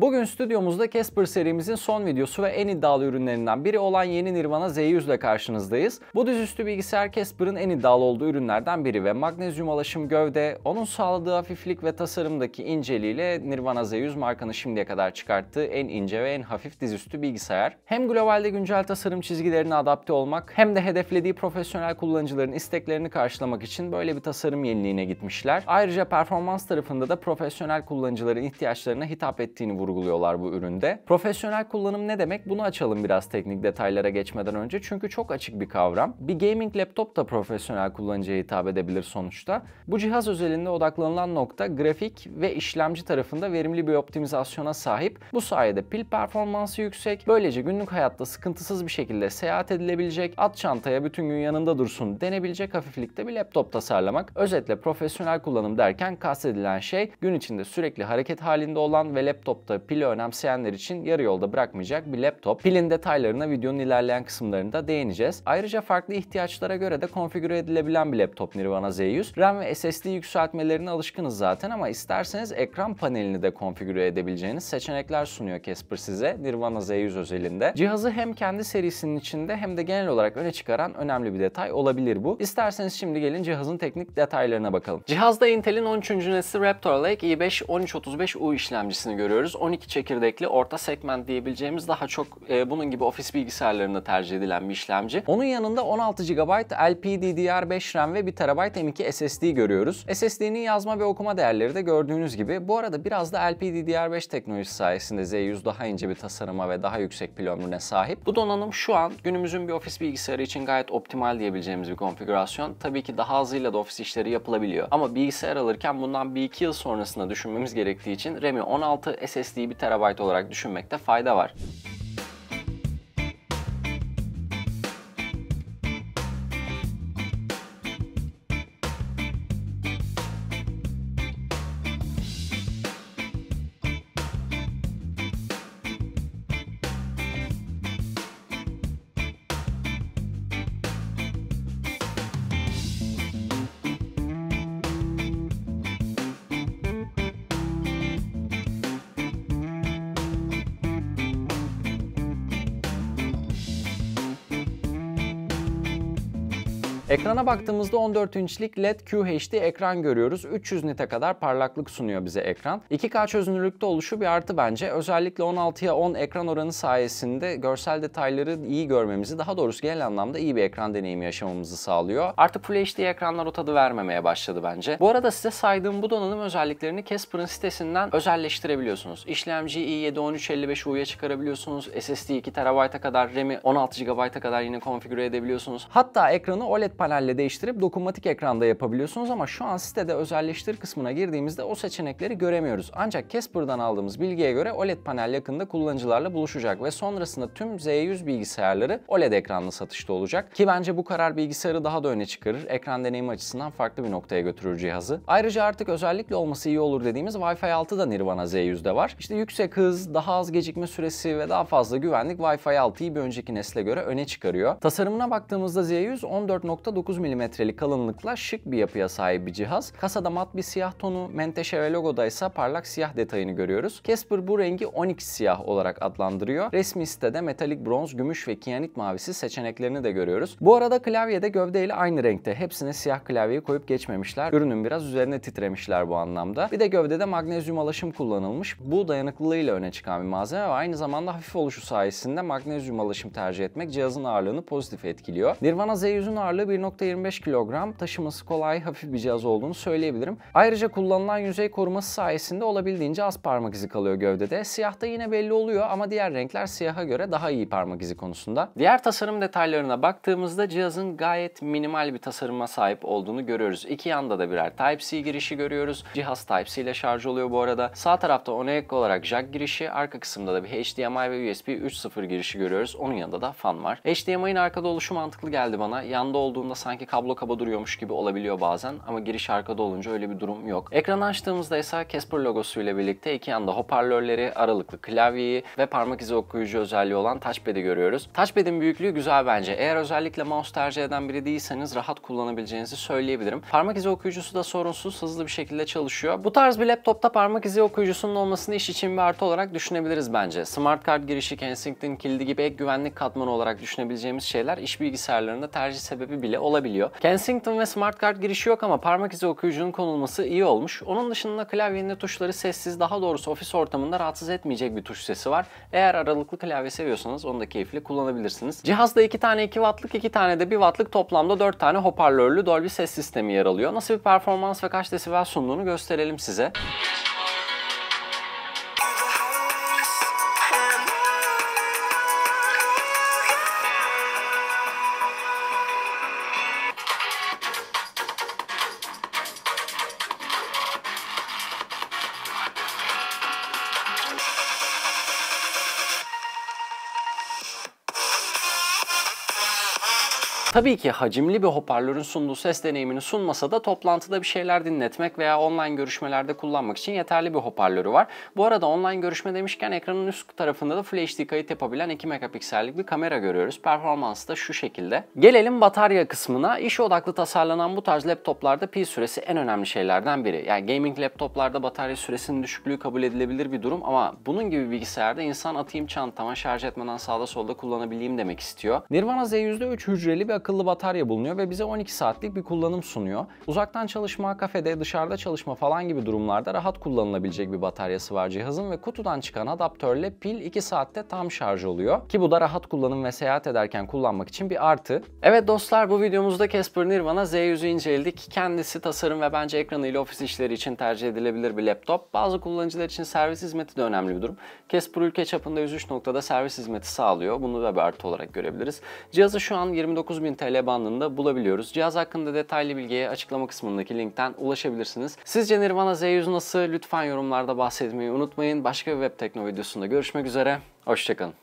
Bugün stüdyomuzda Casper serimizin son videosu ve en iddialı ürünlerinden biri olan yeni Nirvana Z100 ile karşınızdayız. Bu dizüstü bilgisayar Casper'ın en iddialı olduğu ürünlerden biri ve magnezyum alaşım gövde, onun sağladığı hafiflik ve tasarımdaki inceliğiyle Nirvana Z100 markanın şimdiye kadar çıkarttığı en ince ve en hafif dizüstü bilgisayar. Hem globalde güncel tasarım çizgilerine adapte olmak hem de hedeflediği profesyonel kullanıcıların isteklerini karşılamak için böyle bir tasarım yeniliğine gitmişler. Ayrıca performans tarafında da profesyonel kullanıcıların ihtiyaçlarına hitap ettiğini vurguluyorlar vurguluyorlar bu üründe. Profesyonel kullanım ne demek? Bunu açalım biraz teknik detaylara geçmeden önce. Çünkü çok açık bir kavram. Bir gaming laptop da profesyonel kullanıcıya hitap edebilir sonuçta. Bu cihaz özelinde odaklanılan nokta grafik ve işlemci tarafında verimli bir optimizasyona sahip. Bu sayede pil performansı yüksek. Böylece günlük hayatta sıkıntısız bir şekilde seyahat edilebilecek, at çantaya bütün gün yanında dursun denebilecek hafiflikte bir laptop tasarlamak. Özetle profesyonel kullanım derken kastedilen şey gün içinde sürekli hareket halinde olan ve laptopta pili önemseyenler için yarı yolda bırakmayacak bir laptop. Pilin detaylarına videonun ilerleyen kısımlarında değineceğiz. Ayrıca farklı ihtiyaçlara göre de konfigüre edilebilen bir laptop Nirvana Z100. RAM ve SSD yükseltmelerine alışkınız zaten ama isterseniz ekran panelini de konfigüre edebileceğiniz seçenekler sunuyor Casper size Nirvana Z100 özelinde. Cihazı hem kendi serisinin içinde hem de genel olarak öne çıkaran önemli bir detay olabilir bu. İsterseniz şimdi gelin cihazın teknik detaylarına bakalım. Cihazda Intel'in 13. nesli Raptor Lake i5 1335U işlemcisini görüyoruz. 12 çekirdekli orta segment diyebileceğimiz daha çok e, bunun gibi ofis bilgisayarlarında tercih edilen bir işlemci. Onun yanında 16 GB LPDDR5 RAM ve 1 TB M.2 SSD görüyoruz. SSD'nin yazma ve okuma değerleri de gördüğünüz gibi. Bu arada biraz da LPDDR5 teknolojisi sayesinde Z100 daha ince bir tasarıma ve daha yüksek pil ömrüne sahip. Bu donanım şu an günümüzün bir ofis bilgisayarı için gayet optimal diyebileceğimiz bir konfigürasyon. Tabii ki daha azıyla da ofis işleri yapılabiliyor. Ama bilgisayar alırken bundan 1-2 yıl sonrasında düşünmemiz gerektiği için RAM'i 16 SSD SSD'yi 1 TB olarak düşünmekte fayda var. Ekrana baktığımızda 14 inçlik LED QHD ekran görüyoruz. 300 nite kadar parlaklık sunuyor bize ekran. 2K çözünürlükte oluşu bir artı bence. Özellikle 16'ya 10 ekran oranı sayesinde görsel detayları iyi görmemizi, daha doğrusu genel anlamda iyi bir ekran deneyimi yaşamamızı sağlıyor. Artık Full HD ekranlar o tadı vermemeye başladı bence. Bu arada size saydığım bu donanım özelliklerini Casper'ın sitesinden özelleştirebiliyorsunuz. İşlemci i7-1355U'ya çıkarabiliyorsunuz. SSD 2 TB'a kadar, RAM'i 16 GB'a kadar yine konfigüre edebiliyorsunuz. Hatta ekranı OLED panelle değiştirip dokunmatik ekranda yapabiliyorsunuz ama şu an sitede özelleştir kısmına girdiğimizde o seçenekleri göremiyoruz. Ancak Casper'dan aldığımız bilgiye göre OLED panel yakında kullanıcılarla buluşacak ve sonrasında tüm Z100 bilgisayarları OLED ekranlı satışta olacak ki bence bu karar bilgisayarı daha da öne çıkarır. Ekran deneyimi açısından farklı bir noktaya götürür cihazı. Ayrıca artık özellikle olması iyi olur dediğimiz Wi-Fi 6 da Nirvana Z100'de var. İşte yüksek hız, daha az gecikme süresi ve daha fazla güvenlik Wi-Fi 6'yı bir önceki nesle göre öne çıkarıyor. Tasarımına baktığımızda Z100 14. 3.9 mm'lik kalınlıkla şık bir yapıya sahip bir cihaz. Kasada mat bir siyah tonu, menteşe ve logoda ise parlak siyah detayını görüyoruz. Casper bu rengi 12 siyah olarak adlandırıyor. Resmi sitede metalik bronz, gümüş ve kiyanit mavisi seçeneklerini de görüyoruz. Bu arada klavyede gövdeyle aynı renkte. Hepsine siyah klavyeyi koyup geçmemişler. Ürünün biraz üzerine titremişler bu anlamda. Bir de gövdede magnezyum alaşım kullanılmış. Bu dayanıklılığıyla öne çıkan bir malzeme ve aynı zamanda hafif oluşu sayesinde magnezyum alaşım tercih etmek cihazın ağırlığını pozitif etkiliyor. Nirvana Z100'ün ağırlığı 1.25 kilogram taşıması kolay hafif bir cihaz olduğunu söyleyebilirim. Ayrıca kullanılan yüzey koruması sayesinde olabildiğince az parmak izi kalıyor gövdede. Siyahta yine belli oluyor ama diğer renkler siyaha göre daha iyi parmak izi konusunda. Diğer tasarım detaylarına baktığımızda cihazın gayet minimal bir tasarıma sahip olduğunu görüyoruz. İki yanda da birer Type-C girişi görüyoruz. Cihaz Type-C ile şarj oluyor bu arada. Sağ tarafta ona ek olarak jack girişi, arka kısımda da bir HDMI ve USB 3.0 girişi görüyoruz. Onun yanında da fan var. HDMI'nin arkada oluşu mantıklı geldi bana. Yanda olduğum aldığımda sanki kablo kaba duruyormuş gibi olabiliyor bazen ama giriş arkada olunca öyle bir durum yok. Ekranı açtığımızda ise Casper logosu ile birlikte iki yanda hoparlörleri, aralıklı klavyeyi ve parmak izi okuyucu özelliği olan touchpad'i görüyoruz. Touchpad'in büyüklüğü güzel bence. Eğer özellikle mouse tercih eden biri değilseniz rahat kullanabileceğinizi söyleyebilirim. Parmak izi okuyucusu da sorunsuz, hızlı bir şekilde çalışıyor. Bu tarz bir laptopta parmak izi okuyucusunun olmasını iş için bir artı olarak düşünebiliriz bence. Smart card girişi, Kensington kilidi gibi ek güvenlik katmanı olarak düşünebileceğimiz şeyler iş bilgisayarlarında tercih sebebi bile bile olabiliyor. Kensington ve smart card girişi yok ama parmak izi okuyucunun konulması iyi olmuş. Onun dışında klavyenin tuşları sessiz daha doğrusu ofis ortamında rahatsız etmeyecek bir tuş sesi var. Eğer aralıklı klavye seviyorsanız onu da keyifli kullanabilirsiniz. Cihazda 2 tane 2 wattlık 2 tane de 1 wattlık toplamda 4 tane hoparlörlü Dolby ses sistemi yer alıyor. Nasıl bir performans ve kaç desibel sunduğunu gösterelim size. Tabii ki hacimli bir hoparlörün sunduğu ses deneyimini sunmasa da toplantıda bir şeyler dinletmek veya online görüşmelerde kullanmak için yeterli bir hoparlörü var. Bu arada online görüşme demişken ekranın üst tarafında da Full HD kayıt yapabilen 2 megapiksellik bir kamera görüyoruz. Performansı da şu şekilde. Gelelim batarya kısmına. İş odaklı tasarlanan bu tarz laptoplarda pil süresi en önemli şeylerden biri. Yani gaming laptoplarda batarya süresinin düşüklüğü kabul edilebilir bir durum ama bunun gibi bilgisayarda insan atayım çantama şarj etmeden sağda solda kullanabileyim demek istiyor. Nirvana Z103 hücreli bir akıllı batarya bulunuyor ve bize 12 saatlik bir kullanım sunuyor. Uzaktan çalışma, kafede, dışarıda çalışma falan gibi durumlarda rahat kullanılabilecek bir bataryası var cihazın ve kutudan çıkan adaptörle pil 2 saatte tam şarj oluyor. Ki bu da rahat kullanım ve seyahat ederken kullanmak için bir artı. Evet dostlar bu videomuzda Casper Nirvana Z100'ü inceledik. Kendisi tasarım ve bence ekranıyla ofis işleri için tercih edilebilir bir laptop. Bazı kullanıcılar için servis hizmeti de önemli bir durum. Casper ülke çapında 103 noktada servis hizmeti sağlıyor. Bunu da bir artı olarak görebiliriz. Cihazı şu an 29.000 2000 TL bandında bulabiliyoruz. Cihaz hakkında detaylı bilgiye açıklama kısmındaki linkten ulaşabilirsiniz. Sizce Nirvana Z100 nasıl? Lütfen yorumlarda bahsetmeyi unutmayın. Başka bir web tekno videosunda görüşmek üzere. Hoşçakalın.